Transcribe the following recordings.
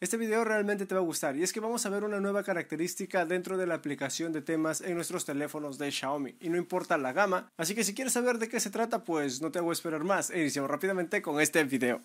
Este video realmente te va a gustar y es que vamos a ver una nueva característica dentro de la aplicación de temas en nuestros teléfonos de Xiaomi y no importa la gama, así que si quieres saber de qué se trata pues no te hago esperar más e iniciamos rápidamente con este video.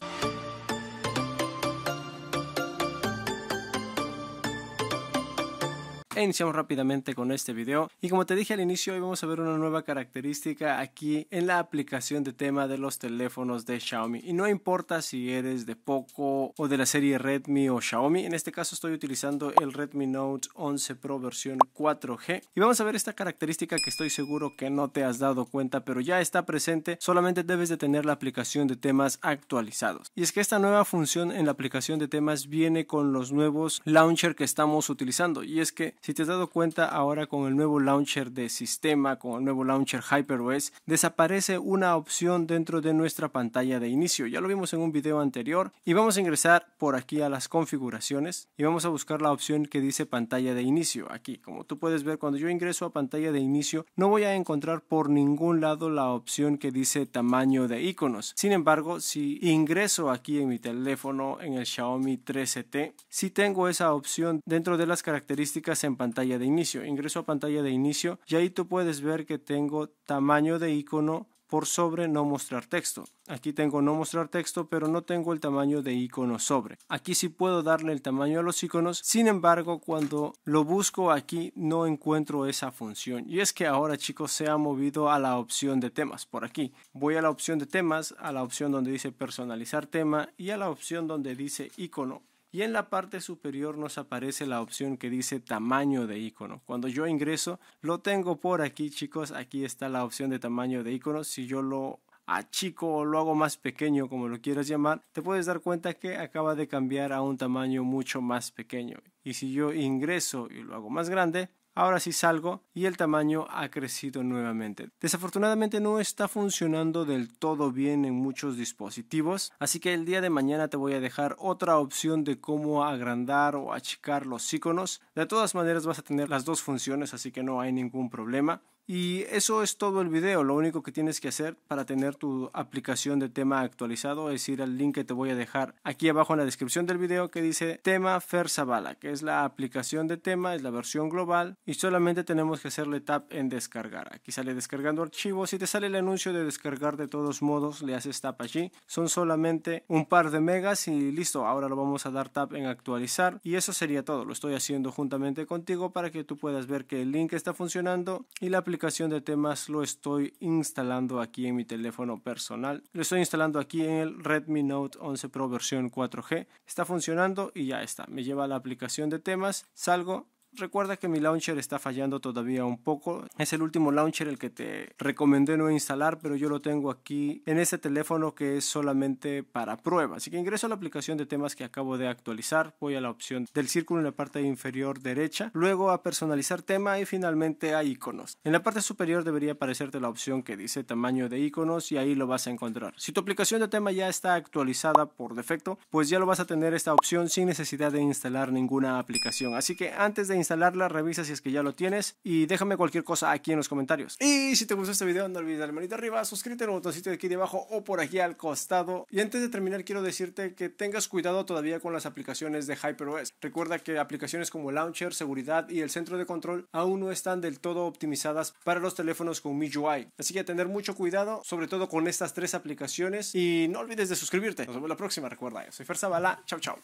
iniciamos rápidamente con este video. Y como te dije al inicio, hoy vamos a ver una nueva característica aquí en la aplicación de tema de los teléfonos de Xiaomi. Y no importa si eres de Poco o de la serie Redmi o Xiaomi. En este caso estoy utilizando el Redmi Note 11 Pro versión 4G. Y vamos a ver esta característica que estoy seguro que no te has dado cuenta, pero ya está presente. Solamente debes de tener la aplicación de temas actualizados. Y es que esta nueva función en la aplicación de temas viene con los nuevos launcher que estamos utilizando. Y es que si te has dado cuenta ahora con el nuevo launcher de sistema, con el nuevo launcher HyperOS, desaparece una opción dentro de nuestra pantalla de inicio. Ya lo vimos en un video anterior y vamos a ingresar por aquí a las configuraciones y vamos a buscar la opción que dice pantalla de inicio. Aquí, como tú puedes ver, cuando yo ingreso a pantalla de inicio no voy a encontrar por ningún lado la opción que dice tamaño de iconos. Sin embargo, si ingreso aquí en mi teléfono, en el Xiaomi 13T, si tengo esa opción dentro de las características en pantalla de inicio. Ingreso a pantalla de inicio y ahí tú puedes ver que tengo tamaño de icono por sobre no mostrar texto. Aquí tengo no mostrar texto, pero no tengo el tamaño de icono sobre. Aquí sí puedo darle el tamaño a los iconos, sin embargo, cuando lo busco aquí no encuentro esa función. Y es que ahora, chicos, se ha movido a la opción de temas por aquí. Voy a la opción de temas, a la opción donde dice personalizar tema y a la opción donde dice icono y en la parte superior nos aparece la opción que dice tamaño de icono. Cuando yo ingreso, lo tengo por aquí chicos, aquí está la opción de tamaño de icono. Si yo lo achico o lo hago más pequeño como lo quieras llamar, te puedes dar cuenta que acaba de cambiar a un tamaño mucho más pequeño. Y si yo ingreso y lo hago más grande, Ahora sí salgo y el tamaño ha crecido nuevamente. Desafortunadamente no está funcionando del todo bien en muchos dispositivos, así que el día de mañana te voy a dejar otra opción de cómo agrandar o achicar los iconos. De todas maneras vas a tener las dos funciones, así que no hay ningún problema. Y eso es todo el video. Lo único que tienes que hacer para tener tu aplicación de tema actualizado es ir al link que te voy a dejar aquí abajo en la descripción del video que dice tema Fersabala, que es la aplicación de tema, es la versión global y solamente tenemos que hacerle tap en descargar. Aquí sale descargando archivos. y te sale el anuncio de descargar de todos modos, le haces tap allí. Son solamente un par de megas y listo. Ahora lo vamos a dar tap en actualizar y eso sería todo. Lo estoy haciendo juntamente contigo para que tú puedas ver que el link está funcionando y la aplicación aplicación de temas lo estoy instalando aquí en mi teléfono personal. Lo estoy instalando aquí en el Redmi Note 11 Pro versión 4G. Está funcionando y ya está. Me lleva a la aplicación de temas, salgo Recuerda que mi launcher está fallando todavía un poco. Es el último launcher el que te recomendé no instalar, pero yo lo tengo aquí en este teléfono que es solamente para pruebas Así que ingreso a la aplicación de temas que acabo de actualizar. Voy a la opción del círculo en la parte inferior derecha. Luego a personalizar tema y finalmente a iconos. En la parte superior debería aparecerte la opción que dice tamaño de iconos y ahí lo vas a encontrar. Si tu aplicación de tema ya está actualizada por defecto, pues ya lo vas a tener esta opción sin necesidad de instalar ninguna aplicación. Así que antes de instalarla, revisa si es que ya lo tienes y déjame cualquier cosa aquí en los comentarios. Y si te gustó este video no olvides darle manita arriba, suscríbete al botoncito de aquí debajo o por aquí al costado. Y antes de terminar quiero decirte que tengas cuidado todavía con las aplicaciones de HyperOS. Recuerda que aplicaciones como Launcher, Seguridad y el Centro de Control aún no están del todo optimizadas para los teléfonos con MIUI. Así que tener mucho cuidado, sobre todo con estas tres aplicaciones y no olvides de suscribirte. Nos vemos la próxima, recuerda. Yo soy Fer bala chao chao.